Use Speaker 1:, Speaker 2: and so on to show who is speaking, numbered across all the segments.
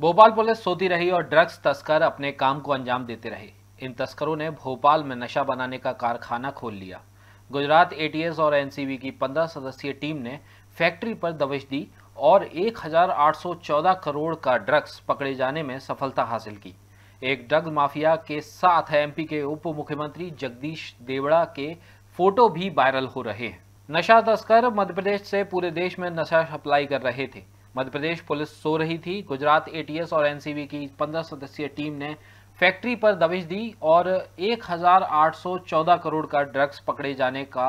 Speaker 1: Bhopal police सोती रही और ड्रग्स तस्कर अपने काम को अंजाम देते रहे इन तस्करों ने भोपाल में नशा बनाने का कारखाना खोल लिया गुजरात एटीएस और एनसीबी की 15 सदस्यीय टीम ने फैक्ट्री पर दबिश दी और 1814 करोड़ का ड्रग्स पकड़े जाने में सफलता हासिल की एक ड्रग माफिया के साथ एमपी के उप मुख्यमंत्री जगदीश देवड़ा के फोटो भी वायरल हो रहे हैं नशा तस्कर मध्य प्रदेश से पूरे देश में नशा सप्लाई कर रहे थे मध्य प्रदेश पुलिस सो रही थी गुजरात एटीएस और एनसीबी की 15 सदस्यीय टीम ने फैक्ट्री पर दबिश दी और 1814 करोड़ का ड्रग्स पकड़े जाने का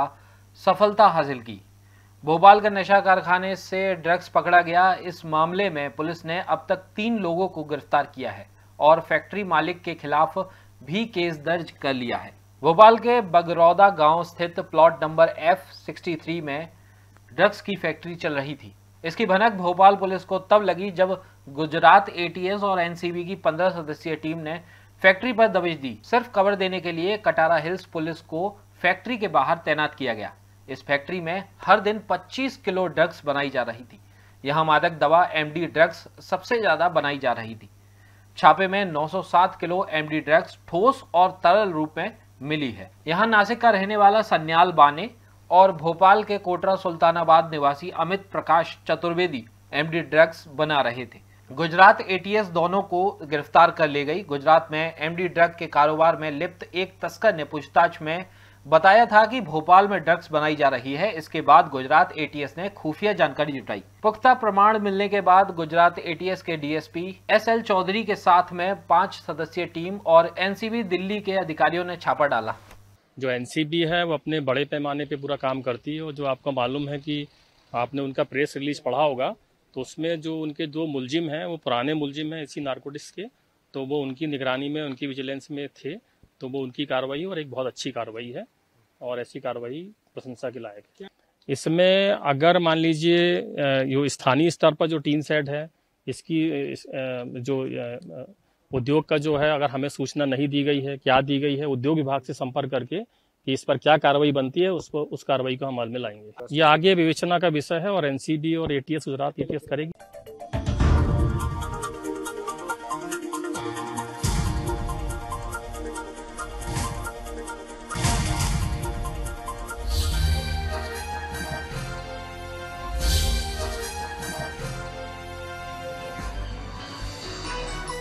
Speaker 1: सफलता हासिल की भोपाल का नशा कारखाने से ड्रग्स पकड़ा गया इस मामले में पुलिस ने अब तक तीन लोगों को गिरफ्तार किया है और फैक्ट्री मालिक के खिलाफ भी केस दर्ज कर लिया है भोपाल के बगरौदा गांव स्थित प्लॉट नंबर एफ सिक्सटी में ड्रग्स की फैक्ट्री चल रही थी इसकी भनक भोपाल पुलिस को तब लगी जब गुजरात एटीएस और एनसीबी की पंद्रह सदस्यीय टीम ने फैक्ट्री पर दबिश दी सिर्फ कवर देने के लिए कटारा हिल्स पुलिस को फैक्ट्री के बाहर तैनात किया गया इस फैक्ट्री में हर दिन 25 किलो ड्रग्स बनाई जा रही थी यहां मादक दवा एमडी ड्रग्स सबसे ज्यादा बनाई जा रही थी छापे में 907 किलो एमडी ड्रग्स ठोस और तरल रूप में मिली है यहाँ नासिक का रहने वाला सन्याल बाने और भोपाल के कोटरा सुल्तानाबाद निवासी अमित प्रकाश चतुर्वेदी एमडी ड्रग्स बना रहे थे गुजरात एटीएस दोनों को गिरफ्तार कर ले गई गुजरात में एमडी ड्रग के कारोबार में लिप्त एक तस्कर ने पूछताछ में बताया था कि भोपाल में ड्रग्स बनाई जा रही है इसके बाद गुजरात एटीएस ने खुफिया जानकारी जुटाई पुख्ता प्रमाण मिलने के बाद गुजरात एटीएस के डीएसपी एसएल चौधरी के साथ में पांच सदस्यीय टीम और एनसीबी दिल्ली के अधिकारियों ने छापा डाला
Speaker 2: जो एन है वो अपने बड़े पैमाने पर पूरा काम करती है और जो आपको मालूम है कि आपने उनका प्रेस रिलीज पढ़ा होगा तो उसमें जो उनके दो मुलजिम हैं वो पुराने मुलजिम हैं इसी नारकोटिक्स के तो वो उनकी निगरानी में उनकी विजिलेंस में थे तो वो उनकी कार्रवाई और एक बहुत अच्छी कार्रवाई है और ऐसी कार्रवाई प्रशंसा के लायक है इसमें अगर मान लीजिए जो स्थानीय स्तर पर जो टीन सेट है इसकी इस, जो उद्योग का जो है अगर हमें सूचना नहीं दी गई है क्या दी गई है उद्योग विभाग से संपर्क करके कि इस पर क्या कार्रवाई बनती है उसको उस कार्रवाई को हम अमल में लाएंगे ये आगे विवेचना का विषय है और एनसीबी और एटीएस गुजरात एटीएस करेगी